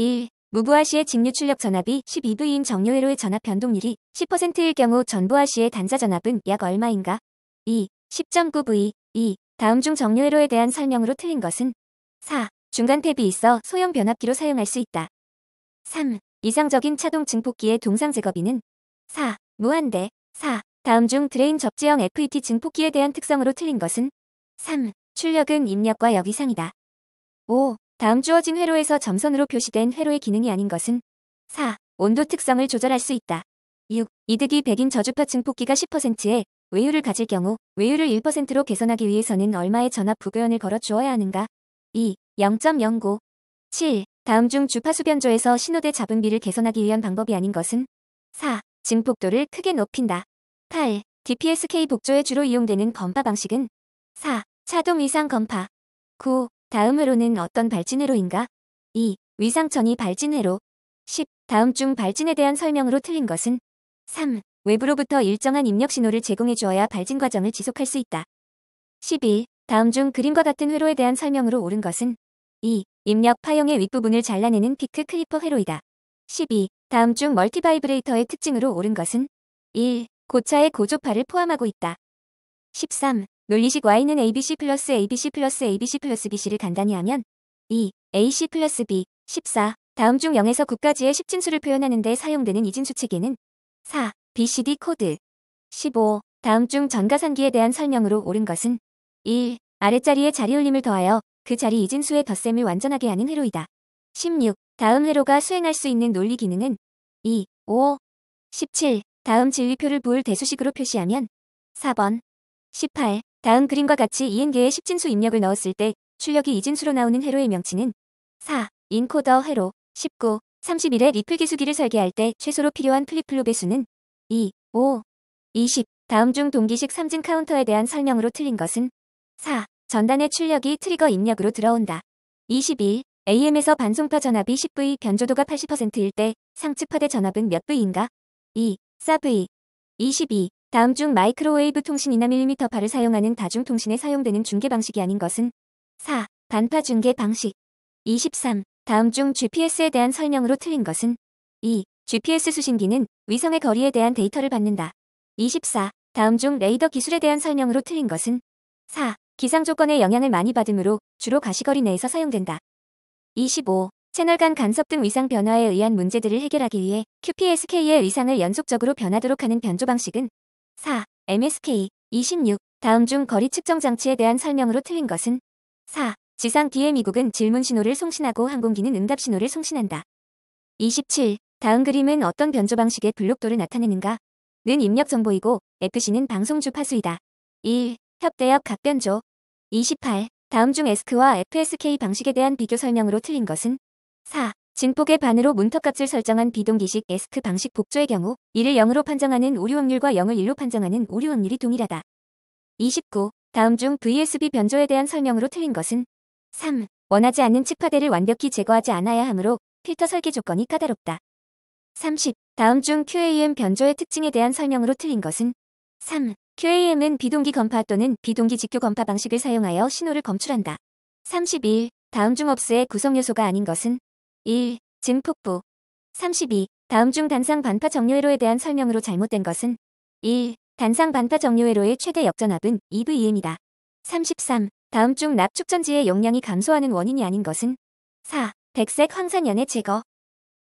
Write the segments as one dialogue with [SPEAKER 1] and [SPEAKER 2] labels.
[SPEAKER 1] 1. 무부아시의 직류 출력 전압이 12V인 정료회로의 전압 변동률이 10%일 경우 전부아시의 단자 전압은 약 얼마인가? 2. 10.9V 2. 다음 중 정료회로에 대한 설명으로 틀린 것은 4. 중간 탭이 있어 소형 변압기로 사용할 수 있다. 3. 이상적인 차동 증폭기의 동상 제거비는 4. 무한대 4. 다음 중 드레인 접지형 FET 증폭기에 대한 특성으로 틀린 것은 3. 출력은 입력과 역이상이다. 5. 다음 주어진 회로에서 점선으로 표시된 회로의 기능이 아닌 것은 4. 온도 특성을 조절할 수 있다. 6. 이득이 100인 저주파증 폭기가 1 0에 외유를 가질 경우 외유를 1%로 개선하기 위해서는 얼마의 전압 부교연을 걸어 주어야 하는가? 2. 0.09 7. 다음 중 주파수 변조에서 신호대 잡음비를 개선하기 위한 방법이 아닌 것은 4. 증폭도를 크게 높인다. 8. DPSK 복조에 주로 이용되는 건파 방식은 4. 차동 이상 건파 9. 다음으로는 어떤 발진회로인가? 2. 위상천이 발진회로 10. 다음 중 발진에 대한 설명으로 틀린 것은 3. 외부로부터 일정한 입력 신호를 제공해 주어야 발진 과정을 지속할 수 있다. 11. 다음 중 그림과 같은 회로에 대한 설명으로 옳은 것은 2. 입력 파형의 윗부분을 잘라내는 피크 클리퍼 회로이다. 12. 다음 중 멀티 바이브레이터의 특징으로 옳은 것은 1. 고차의 고조파를 포함하고 있다. 13. 논리식 y는 abc 플러스 abc 플러스 abc 플러스 bc를 간단히 하면 2, ac 플러스 b, 14, 다음 중 0에서 9까지의 십진수를 표현하는 데 사용되는 이진수 체계는 4, bcd 코드 15, 다음 중 전가산기에 대한 설명으로 옳은 것은 1. 아래자리에 자리올림을 더하여 그 자리 이진수의 덧셈을 완전하게 하는 회로이다. 16. 다음 회로가 수행할 수 있는 논리 기능은 2, 5, 17. 다음 진리표를 부을 대수식으로 표시하면 4번, 18. 다음 그림과 같이 2행계에 10진수 입력을 넣었을 때 출력이 2진수로 나오는 회로의 명칭은 4. 인코더 회로 19. 31의 리플 기수기를 설계할 때 최소로 필요한 플립플롭의 수는 2, 5, 20. 다음 중 동기식 3진 카운터에 대한 설명으로 틀린 것은 4. 전단의 출력이 트리거 입력으로 들어온다. 21. AM에서 반송파 전압이 10V 변조도가 80%일 때 상측파대 전압은 몇 V인가? 2, 4V. 22. 다음 중 마이크로웨이브 통신이나 1mm 파를 사용하는 다중통신에 사용되는 중계 방식이 아닌 것은 4. 반파 중계 방식 23. 다음 중 GPS에 대한 설명으로 틀린 것은 2. GPS 수신기는 위성의 거리에 대한 데이터를 받는다. 24. 다음 중 레이더 기술에 대한 설명으로 틀린 것은 4. 기상 조건의 영향을 많이 받으므로 주로 가시거리 내에서 사용된다. 25. 채널 간 간섭 등 위상 변화에 의한 문제들을 해결하기 위해 QPSK의 위상을 연속적으로 변하도록 하는 변조 방식은 4. MSK 26. 다음 중 거리 측정 장치에 대한 설명으로 틀린 것은 4. 지상 뒤에 미국은 질문 신호를 송신하고 항공기는 응답 신호를 송신한다. 27. 다음 그림은 어떤 변조 방식의 블록도를 나타내는가? 는 입력 정보이고 FC는 방송 주파수이다. 1. 협대역 각변조 28. 다음 중 에스크와 FSK 방식에 대한 비교 설명으로 틀린 것은 4. 진폭의 반으로 문턱값을 설정한 비동기식 에스크 방식 복조의 경우 이를 0으로 판정하는 오류 확률과 0을 1로 판정하는 오류 확률이 동일하다. 29. 다음 중 VSB 변조에 대한 설명으로 틀린 것은 3. 원하지 않는 측파대를 완벽히 제거하지 않아야 하므로 필터 설계 조건이 까다롭다. 30. 다음 중 QAM 변조의 특징에 대한 설명으로 틀린 것은 3. QAM은 비동기 건파 또는 비동기 직교 건파 방식을 사용하여 신호를 검출한다. 31. 다음 중 업스의 구성 요소가 아닌 것은 1. 증폭부 32. 다음 중 단상 반파 정료회로에 대한 설명으로 잘못된 것은 1. 단상 반파 정료회로의 최대 역전압은 2V2입니다. 33. 다음 중 납축전지의 용량이 감소하는 원인이 아닌 것은 4. 백색 황산연의 제거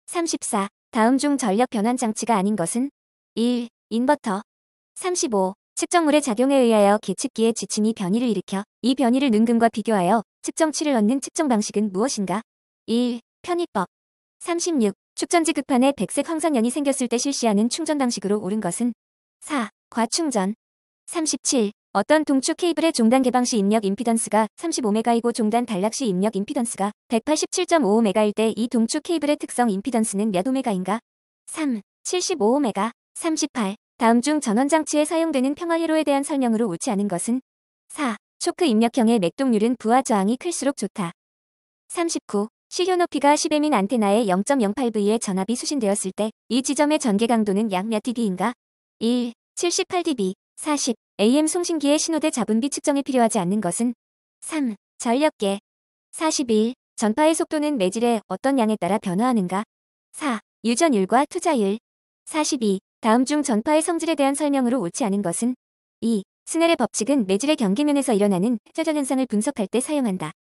[SPEAKER 1] 34. 다음 중 전력 변환 장치가 아닌 것은 1. 인버터 35. 측정물의 작용에 의하여 계측기의 지침이 변이를 일으켜 이 변이를 능금과 비교하여 측정치를 얻는 측정 방식은 무엇인가? 1. 편입법 36. 축전지 급판에 백색 황산연이 생겼을 때 실시하는 충전 방식으로 옳은 것은 4. 과충전 37. 어떤 동축 케이블의 종단 개방 시 입력 임피던스가 35메가이고 종단 단락 시 입력 임피던스가 187.55메가일 때 이 동축 케이블의 특성 임피던스는 몇 오메가인가? 3. 75오메가 38. 다음 중 전원장치에 사용되는 평화회로에 대한 설명으로 옳지 않은 것은 4. 초크 입력형의 맥동률은 부하 저항이 클수록 좋다. 39. 시효 높이가 10M인 안테나의 0 0 8 v 에 전압이 수신되었을 때 이 지점의 전개 강도는 약 몇 dB인가? 1. 78dB 40. AM 송신기의 신호대 자분비 측정에 필요하지 않는 것은 3. 전력계 41. 전파의 속도는 매질의 어떤 양에 따라 변화하는가? 4. 유전율과 투자율 42. 다음 중 전파의 성질에 대한 설명으로 옳지 않은 것은 2. 스넬의 법칙은 매질의 경계면에서 일어나는 회전 현상을 분석할 때 사용한다.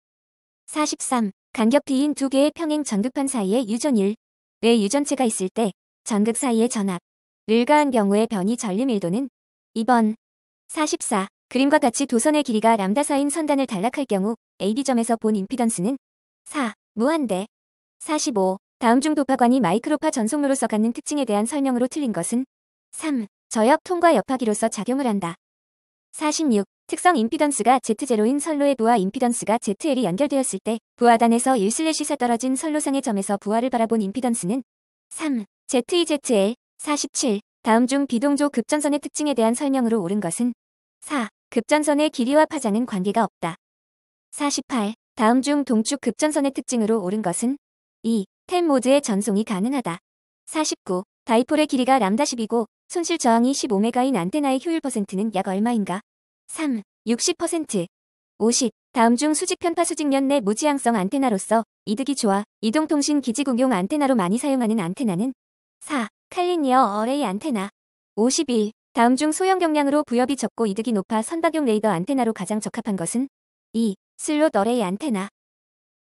[SPEAKER 1] 43. 간격뒤인두 개의 평행 전극판 사이에 유전일, 의 유전체가 있을 때 전극 사이의 전압, 을 가한 경우의 변이 전류밀도는 2번 44. 그림과 같이 도선의 길이가 람다사인 선단을 단락할 경우 AB점에서 본 임피던스는 4. 무한대 45. 다음 중 도파관이 마이크로파 전송로로서 갖는 특징에 대한 설명으로 틀린 것은 3. 저역 통과 여파기로서 작용을 한다. 46. 특성 임피던스가 Z0인 선로의 부하 임피던스가 ZL이 연결되었을 때 부하단에서 1/4 떨어진 선로상의 점에서 부하를 바라본 임피던스는 3. ZEZL 47. 다음 중 비동조 급전선의 특징에 대한 설명으로 옳은 것은 4. 급전선의 길이와 파장은 관계가 없다. 48. 다음 중 동축 급전선의 특징으로 옳은 것은 2. 텐 모드의 전송이 가능하다. 49. 다이폴의 길이가 람다10이고 손실 저항이 15메가인 안테나의 효율 퍼센트는 약 얼마인가? 3. 60% 50. 다음 중 수직 편파 수직 면내 무지향성 안테나로서 이득이 좋아 이동통신 기지 공용 안테나로 많이 사용하는 안테나는 4. 칼리니어 어레이 안테나 51. 다음 중 소형 경량으로 부엽이 적고 이득이 높아 선박용 레이더 안테나로 가장 적합한 것은 2. 슬롯 어레이 안테나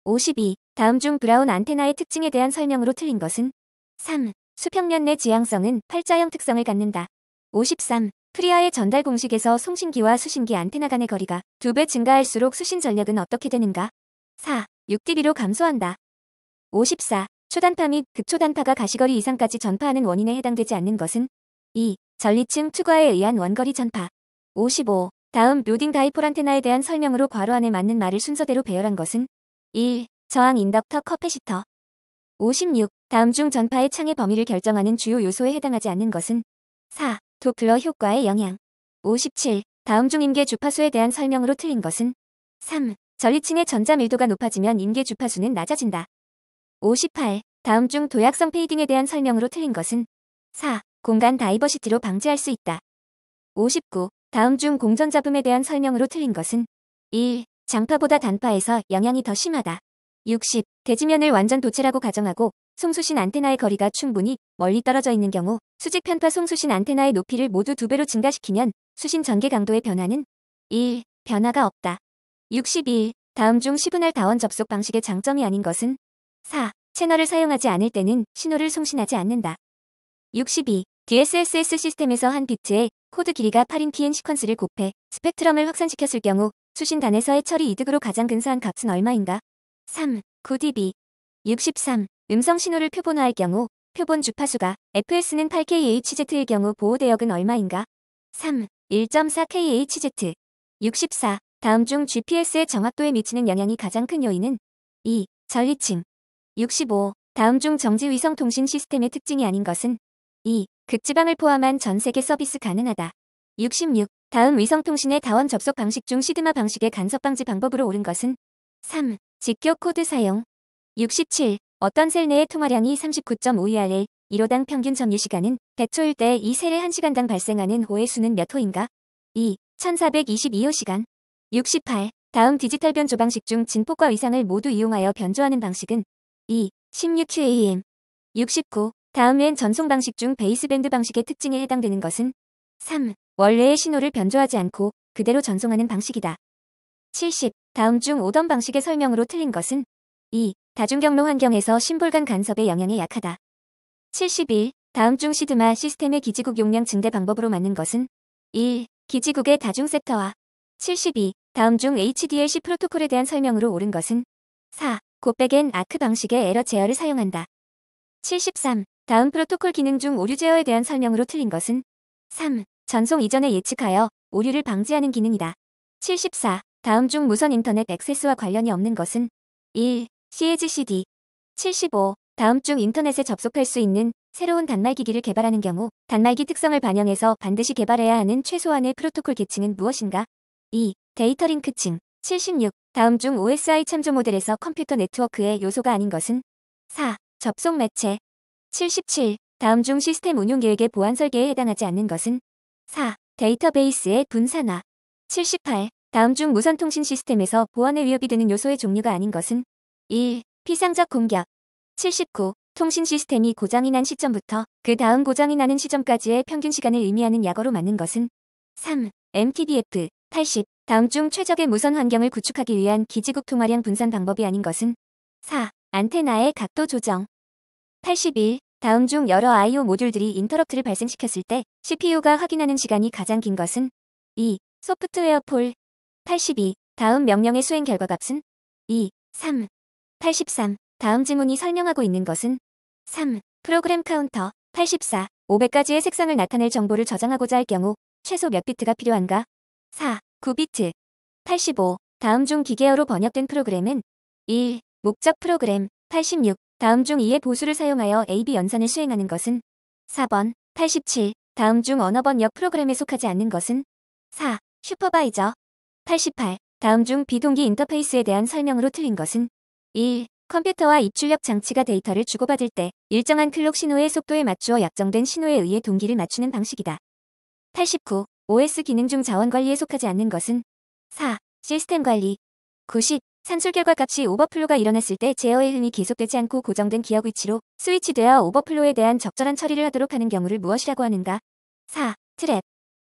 [SPEAKER 1] 52. 다음 중 브라운 안테나의 특징에 대한 설명으로 틀린 것은 3. 수평면 내 지향성은 팔자형 특성을 갖는다. 53. 프리아의 전달 공식에서 송신기와 수신기 안테나 간의 거리가 두 배 증가할수록 수신 전력은 어떻게 되는가? 4. 6dB로 감소한다. 54. 초단파 및 극초단파가 가시거리 이상까지 전파하는 원인에 해당되지 않는 것은 2. 전리층 투과에 의한 원거리 전파 55. 다음 로딩 다이폴 안테나에 대한 설명으로 괄호 안에 맞는 말을 순서대로 배열한 것은 1. 저항 인덕터 커패시터 56. 다음 중 전파의 창의 범위를 결정하는 주요 요소에 해당하지 않는 것은 4. 도플러 효과의 영향 57. 다음 중 임계 주파수에 대한 설명으로 틀린 것은 3. 전리층의 전자 밀도가 높아지면 임계 주파수는 낮아진다. 58. 다음 중 도약성 페이딩에 대한 설명으로 틀린 것은 4. 공간 다이버시티로 방지할 수 있다. 59. 다음 중 공전 잡음에 대한 설명으로 틀린 것은 1. 장파보다 단파에서 영향이 더 심하다. 60. 대지면을 완전 도체라고 가정하고 송수신 안테나의 거리가 충분히 멀리 떨어져 있는 경우 수직 편파 송수신 안테나의 높이를 모두 두배로 증가시키면 수신 전개 강도의 변화는 1. 변화가 없다. 62. 다음 중 시분할 다원 접속 방식의 장점이 아닌 것은 4. 채널을 사용하지 않을 때는 신호를 송신하지 않는다. 62. DSSS 시스템에서 한 비트의 코드 길이가 8인pn 시퀀스를 곱해 스펙트럼을 확산시켰을 경우 수신단에서의 처리 이득으로 가장 근사한 값은 얼마인가? 3. 9dB 63. 음성 신호를 표본화할 경우 표본 주파수가 FS는 8kHz일 경우 보호 대역은 얼마인가? 3. 1.4kHz 64. 다음 중 GPS의 정확도에 미치는 영향이 가장 큰 요인은 2. 전리층 65. 다음 중 정지위성 통신 시스템의 특징이 아닌 것은 2. 극지방을 포함한 전 세계 서비스 가능하다. 66. 다음 위성통신의 다원 접속 방식 중 시드마 방식의 간섭 방지 방법으로 옳은 것은 3. 직교 코드 사용 67. 어떤 셀 내의 통화량이 39.5ERL, 1호당 평균 점유 시간은 100초일 때 이 셀의 1시간당 발생하는 호의 수는 몇 호인가? 2. 1422호 시간 68. 다음 디지털 변조 방식 중 진폭과 위상을 모두 이용하여 변조하는 방식은 2. 16QAM 69. 다음엔 전송 방식 중 베이스밴드 방식의 특징에 해당되는 것은 3. 원래의 신호를 변조하지 않고 그대로 전송하는 방식이다. 70. 다음 중 오던 방식의 설명으로 틀린 것은 2. 다중경로 환경에서 심볼간 간섭의 영향이 약하다. 71. 다음 중 시드마 시스템의 기지국 용량 증대 방법으로 맞는 것은 1. 기지국의 다중 섹터와 72. 다음 중 HDLC 프로토콜에 대한 설명으로 옳은 것은 4. 곱백엔 아크 방식의 에러 제어를 사용한다. 73. 다음 프로토콜 기능 중 오류 제어에 대한 설명으로 틀린 것은 3. 전송 이전에 예측하여 오류를 방지하는 기능이다. 74. 다음 중 무선 인터넷 액세스와 관련이 없는 것은 1. CAGCD 75. 다음 중 인터넷에 접속할 수 있는 새로운 단말기기를 개발하는 경우 단말기 특성을 반영해서 반드시 개발해야 하는 최소한의 프로토콜 계층은 무엇인가? 2. 데이터 링크층 76. 다음 중 OSI 참조 모델에서 컴퓨터 네트워크의 요소가 아닌 것은 4. 접속 매체 77. 다음 중 시스템 운용 계획의 보안 설계에 해당하지 않는 것은 4. 데이터베이스의 분산화 78. 다음 중 무선 통신 시스템에서 보안에 위협이 되는 요소의 종류가 아닌 것은 1. 피상적 공격 79. 통신 시스템이 고장이 난 시점부터 그 다음 고장이 나는 시점까지의 평균 시간을 의미하는 약어로 맞는 것은 3. MTBF 80. 다음 중 최적의 무선 환경을 구축하기 위한 기지국 통화량 분산 방법이 아닌 것은 4. 안테나의 각도 조정 81. 다음 중 여러 I.O. 모듈들이 인터럽트를 발생시켰을 때 CPU가 확인하는 시간이 가장 긴 것은 2. 소프트웨어 폴 82. 다음 명령의 수행 결과 값은 2, 3. 83. 다음 지문이 설명하고 있는 것은 3. 프로그램 카운터 84. 500가지의 색상을 나타낼 정보를 저장하고자 할 경우 최소 몇 비트가 필요한가? 4. 9비트 85. 다음 중 기계어로 번역된 프로그램은 1. 목적 프로그램 86. 다음 중 2의 보수를 사용하여 AB 연산을 수행하는 것은 4번 87. 다음 중 언어 번역 프로그램에 속하지 않는 것은 4. 슈퍼바이저 88. 다음 중 비동기 인터페이스에 대한 설명으로 틀린 것은 1. 컴퓨터와 입출력 장치가 데이터를 주고받을 때 일정한 클록 신호의 속도에 맞추어 약정된 신호에 의해 동기를 맞추는 방식이다. 89. OS 기능 중 자원 관리에 속하지 않는 것은 4. 시스템 관리 90. 산술 결과 값이 오버플로가 일어났을 때 제어의 흠이 계속되지 않고 고정된 기억 위치로 스위치되어 오버플로에 대한 적절한 처리를 하도록 하는 경우를 무엇이라고 하는가? 4. 트랩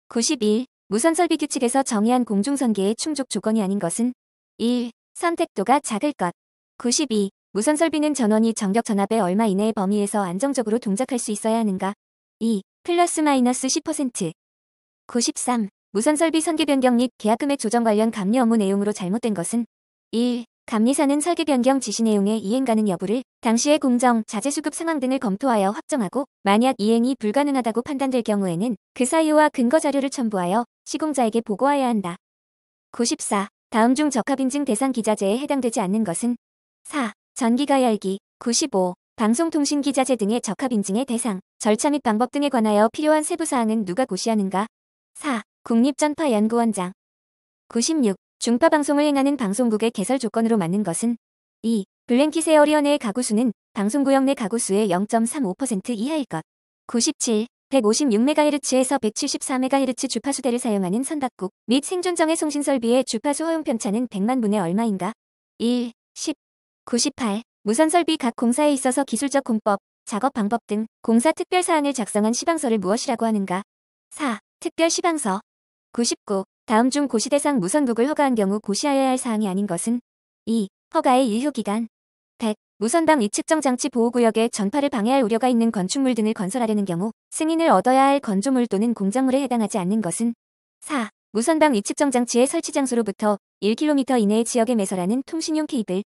[SPEAKER 1] 91. 무선설비 규칙에서 정의한 공중선계의 충족 조건이 아닌 것은 1. 선택도가 작을 것 92. 무선설비는 전원이 전격 전압의 얼마 이내의 범위에서 안정적으로 동작할 수 있어야 하는가 2. 플러스 마이너스 10% 93. 무선설비 선계 변경 및 계약금액 조정 관련 감리 업무 내용으로 잘못된 것은 1. 감리사는 설계 변경 지시 내용의 이행 가능 여부를 당시의 공정, 자재 수급 상황 등을 검토하여 확정하고 만약 이행이 불가능하다고 판단될 경우에는 그 사유와 근거 자료를 첨부하여 시공자에게 보고하여야 한다. 94. 다음 중 적합인증 대상 기자재에 해당되지 않는 것은 4. 전기가 열기 95. 방송통신기자재 등의 적합인증의 대상, 절차 및 방법 등에 관하여 필요한 세부사항은 누가 고시하는가? 4. 국립전파연구원장 96. 중파 방송을 행하는 방송국의 개설 조건으로 맞는 것은 2. 블랭킷 에어리언의 가구수는 방송구역 내 가구수의 0.35% 이하일 것. 97. 156MHz에서 174MHz 주파수대를 사용하는 선박국 및 생존정의 송신설비의 주파수 허용 편차는 100만 분의 얼마인가? 1. 10. 98. 무선설비 각 공사에 있어서 기술적 공법, 작업 방법 등 공사 특별 사항을 작성한 시방서를 무엇이라고 하는가? 4. 특별 시방서. 99. 다음 중 고시 대상 무선북을 허가한 경우 고시하여야 할 사항이 아닌 것은 2. 허가의 유효기간 100. 무선방 이측정 장치 보호구역에 전파를 방해할 우려가 있는 건축물 등을 건설하려는 경우 승인을 얻어야 할 건조물 또는 공작물에 해당하지 않는 것은 4. 무선방 이측정 장치의 설치 장소로부터 1km 이내의 지역에 매설하는 통신용 케이블,